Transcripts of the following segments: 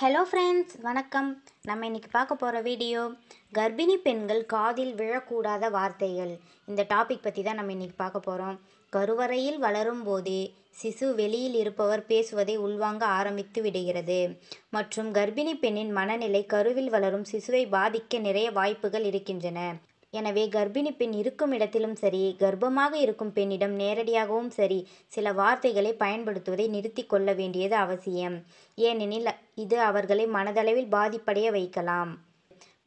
Hello friends வணக்கம் நம்ம இன்றைக்கி பார்க்க போகிற வீடியோ கர்ப்பிணி பெண்கள் காதில் விழக்கூடாத வார்த்தைகள் இந்த டாபிக் பற்றி தான் நம்ம இன்றைக்கி பார்க்க போகிறோம் கருவறையில் வளரும் போதே சிசு வெளியில் இருப்பவர் பேசுவதை உள்வாங்க ஆரம்பித்து விடுகிறது மற்றும் கர்ப்பிணி பெண்ணின் மனநிலை கருவில் வளரும் சிசுவை பாதிக்க நிறைய வாய்ப்புகள் இருக்கின்றன எனவே கர்ப்பிணி பெண் இருக்கும் இடத்திலும் சரி கர்ப்பமாக இருக்கும் பெண்ணிடம் நேரடியாகவும் சரி சில வார்த்தைகளை பயன்படுத்துவதை நிறுத்தி கொள்ள வேண்டியது அவசியம் ஏனெனில் இது அவர்களை மனதளவில் பாதிப்படைய வைக்கலாம்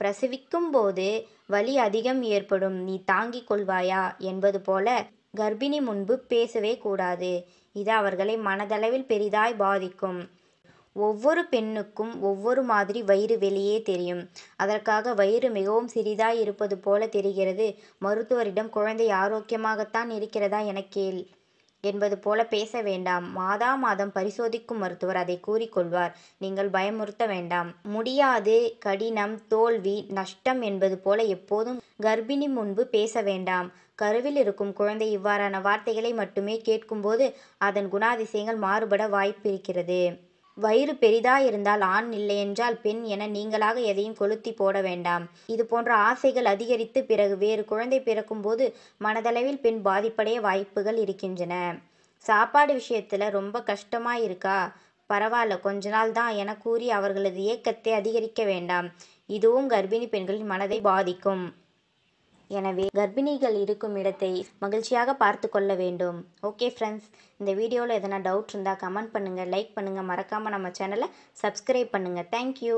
பிரசவிக்கும் போது வலி அதிகம் ஏற்படும் நீ தாங்கிக் கொள்வாயா என்பது போல கர்ப்பிணி முன்பு பேசவே கூடாது இது அவர்களை மனதளவில் பெரிதாய் பாதிக்கும் ஒவ்வொரு பெண்ணுக்கும் ஒவ்வொரு மாதிரி வயிறு வெளியே தெரியும். அதற்காக வயிறு மிகவும் சிறிதாய் இருப்பது போல தெரிகிறது. மருத்துவரிடம் குழந்தை ஆரோக்கியமாகத்தான் இருக்கிறதா என கேள் என்பது போல பேச வேண்டாம். மாதா மாதம் பரிசோதிக்கும் மருத்துவர் அதை கூறிக்கொள்வார் நீங்கள் பயமுறுத்த வேண்டாம். முடியாது கடினம் தோல்வி நஷ்டம் என்பது போல எப்போதும் கர்ப்பிணி முன்பு பேச வேண்டாம். கருவில் இருக்கும் குழந்தை இவ்வாறான வார்த்தைகளை மட்டுமே கேட்கும் போது அதன் குணாதிசயங்கள் மாறுபட வாய்ப்பிருக்கிறது. வயிறு பெரிதாயிருந்தால் ஆண் இல்லையென்றால் பெண் என நீங்களாக எதையும் கொளுத்திப் போட வேண்டாம். இது போன்ற ஆசைகள் அதிகரித்து பிறகு வேறு குழந்தை பிறக்கும் போது மனதளவில் பெண் பாதிப்படைய வாய்ப்புகள் இருக்கின்றன. சாப்பாடு விஷயத்துல ரொம்ப கஷ்டமா இருக்கா? பரவாயில்ல கொஞ்ச நாள் தான் என கூறி அவர்களது ஏக்கத்தை அதிகரிக்க வேண்டாம். இதுவும் கர்ப்பிணி பெண்களின் மனதை பாதிக்கும். எனவே கர்ப்பிணிகள் இருக்கும் இடத்தை மகிழ்ச்சியாக பார்த்து கொள்ள வேண்டும் ஓகே ஃப்ரெண்ட்ஸ் இந்த வீடியோவில் எதனா டவுட் இருந்தால் கமெண்ட் பண்ணுங்கள் லைக் பண்ணுங்கள் மறக்காமல் நம்ம சேனலை சப்ஸ்கிரைப் பண்ணுங்கள் தேங்க்யூ